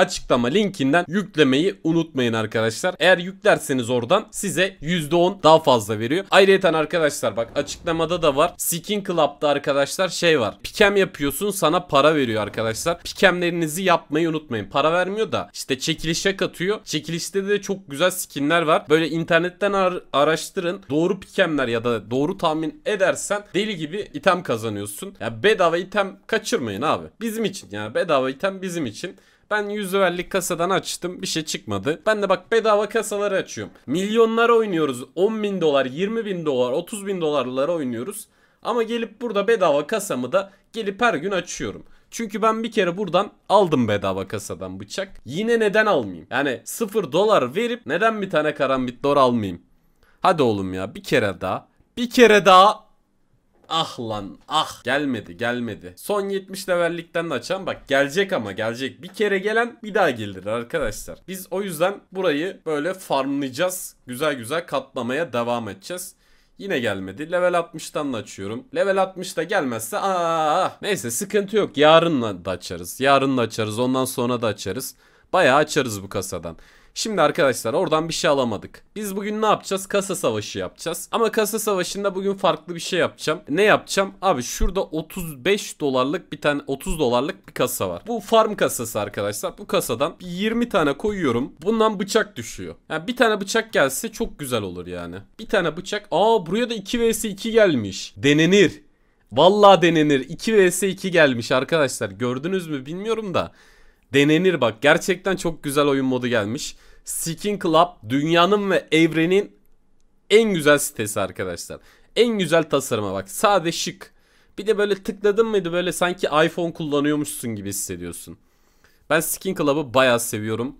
açıklama linkinden yüklemeyi unutmayın arkadaşlar. Eğer yüklerseniz oradan size %10 daha fazla veriyor. Ayrıca arkadaşlar bak açıklamada da var. Skin Club'da arkadaşlar şey var. Pikem yapıyorsun sana para veriyor arkadaşlar. Pikemlerinizi yapmayı unutmayın. Para vermiyor da işte çekilişe katıyor. Çekilişte de çok güzel skinler var. Böyle internetten ar araştırın. Doğru pikemler ya da doğru tahmin edersen deli gibi item kazanıyorsun. Ya bedava item kaçırmayın abi. Bizim için yani bedava item bizim için. Ben 100 liralık kasadan açtım. Bir şey çıkmadı. Ben de bak bedava kasaları açıyorum. Milyonlar oynuyoruz. 10 bin dolar, 20 bin dolar, 30 bin dolarlara oynuyoruz. Ama gelip burada bedava kasamı da gelip her gün açıyorum. Çünkü ben bir kere buradan aldım bedava kasadan bıçak. Yine neden almayayım? Yani 0 dolar verip neden bir tane karambit dolar almayayım? Hadi oğlum ya bir kere daha. Bir kere daha Ah lan ah. Gelmedi gelmedi. Son 70 levellikten de açan bak gelecek ama gelecek. Bir kere gelen bir daha gelir arkadaşlar. Biz o yüzden burayı böyle farmlayacağız. Güzel güzel katlamaya devam edeceğiz. Yine gelmedi. Level 60'tan da açıyorum. Level 60'da gelmezse aa neyse sıkıntı yok. Yarın da açarız. Yarın da açarız. Ondan sonra da açarız. Bayağı açarız bu kasadan. Şimdi arkadaşlar oradan bir şey alamadık. Biz bugün ne yapacağız? Kasa savaşı yapacağız. Ama kasa savaşında bugün farklı bir şey yapacağım. Ne yapacağım? Abi şurada 35 dolarlık bir tane 30 dolarlık bir kasa var. Bu farm kasası arkadaşlar. Bu kasadan 20 tane koyuyorum. Bundan bıçak düşüyor. Yani bir tane bıçak gelse çok güzel olur yani. Bir tane bıçak. Aa buraya da 2 vs 2 gelmiş. Denenir. Vallahi denenir. 2 vs 2 gelmiş arkadaşlar. Gördünüz mü bilmiyorum da. Denenir bak. Gerçekten çok güzel oyun modu gelmiş. Skin Club dünyanın ve evrenin en güzel sitesi arkadaşlar. En güzel tasarıma bak. Sade şık. Bir de böyle tıkladın mıydı böyle sanki iPhone kullanıyormuşsun gibi hissediyorsun. Ben Skin Club'ı bayağı seviyorum.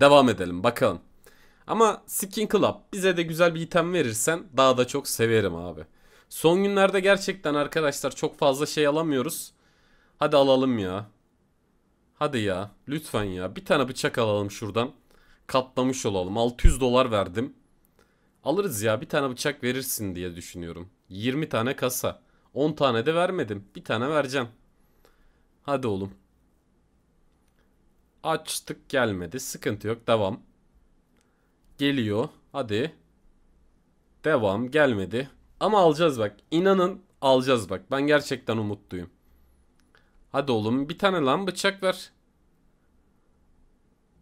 Devam edelim bakalım. Ama Skin Club bize de güzel bir item verirsen daha da çok severim abi. Son günlerde gerçekten arkadaşlar çok fazla şey alamıyoruz. Hadi alalım ya. Hadi ya. Lütfen ya. Bir tane bıçak alalım şuradan. Katlamış olalım. 600 dolar verdim. Alırız ya. Bir tane bıçak verirsin diye düşünüyorum. 20 tane kasa. 10 tane de vermedim. Bir tane vereceğim. Hadi oğlum. Açtık gelmedi. Sıkıntı yok. Devam. Geliyor. Hadi. Devam. Gelmedi. Ama alacağız bak. İnanın alacağız bak. Ben gerçekten umutluyum. Hadi oğlum bir tane lan bıçak ver.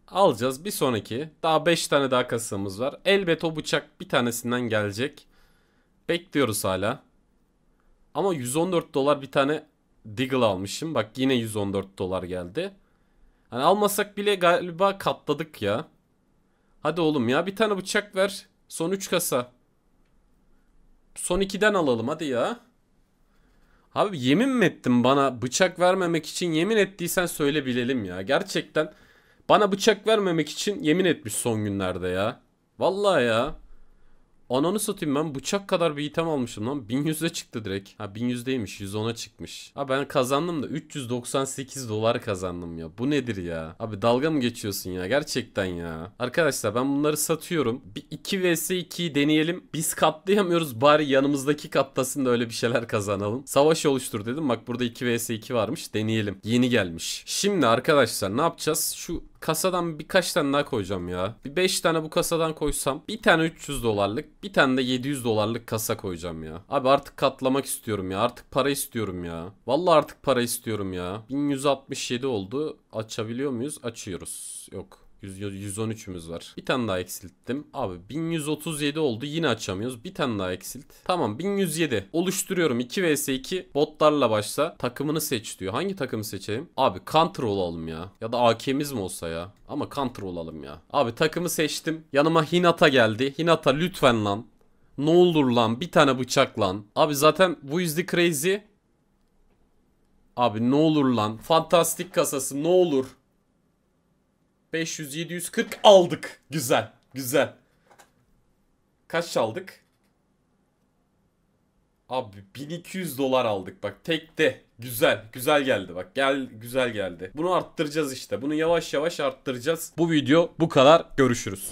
Alacağız bir sonraki. Daha 5 tane daha kasamız var. Elbet o bıçak bir tanesinden gelecek. Bekliyoruz hala. Ama 114 dolar bir tane Deagle almışım. Bak yine 114 dolar geldi. Hani almasak bile galiba katladık ya. Hadi oğlum ya bir tane bıçak ver. Son 3 kasa. Son 2'den alalım hadi ya. Abi yemin mi ettin bana bıçak vermemek için yemin ettiysen söyle bilelim ya. Gerçekten bana bıçak vermemek için yemin etmiş son günlerde ya. Vallahi ya. Ananı satayım ben bıçak kadar bir item almışım lan. 1100'e çıktı direkt. Ha 1100'deymiş 110'a çıkmış. Ha ben kazandım da 398 dolar kazandım ya. Bu nedir ya? Abi dalga mı geçiyorsun ya? Gerçekten ya. Arkadaşlar ben bunları satıyorum. Bir 2 vs 2'yi deneyelim. Biz katlayamıyoruz bari yanımızdaki katlasın da öyle bir şeyler kazanalım. Savaş oluştur dedim. Bak burada 2 vs 2 varmış. Deneyelim. Yeni gelmiş. Şimdi arkadaşlar ne yapacağız? Şu kasadan birkaç tane daha koyacağım ya. Bir 5 tane bu kasadan koysam bir tane 300 dolarlık bir tane de 700 dolarlık kasa koyacağım ya. Abi artık katlamak istiyorum ya artık para istiyorum ya. Vallahi artık para istiyorum ya. 1167 oldu açabiliyor muyuz? Açıyoruz. Yok 113'ümüz var. Bir tane daha eksilttim. Abi 1137 oldu. Yine açamıyoruz. Bir tane daha eksilt. Tamam 1107. Oluşturuyorum. 2 vs 2 botlarla başla. Takımını seç diyor. Hangi takımı seçeyim? Abi counter olalım ya. Ya da AK'miz mi olsa ya? Ama counter olalım ya. Abi takımı seçtim. Yanıma Hinata geldi. Hinata lütfen lan. Ne olur lan bir tane bıçak lan. Abi zaten bu yüzde crazy. Abi ne olur lan. Fantastik kasası ne olur. 500, 740 aldık. Güzel, güzel. Kaç çaldık? Abi 1200 dolar aldık bak tekte. Güzel, güzel geldi bak. Gel güzel geldi. Bunu arttıracağız işte. Bunu yavaş yavaş arttıracağız. Bu video bu kadar. Görüşürüz.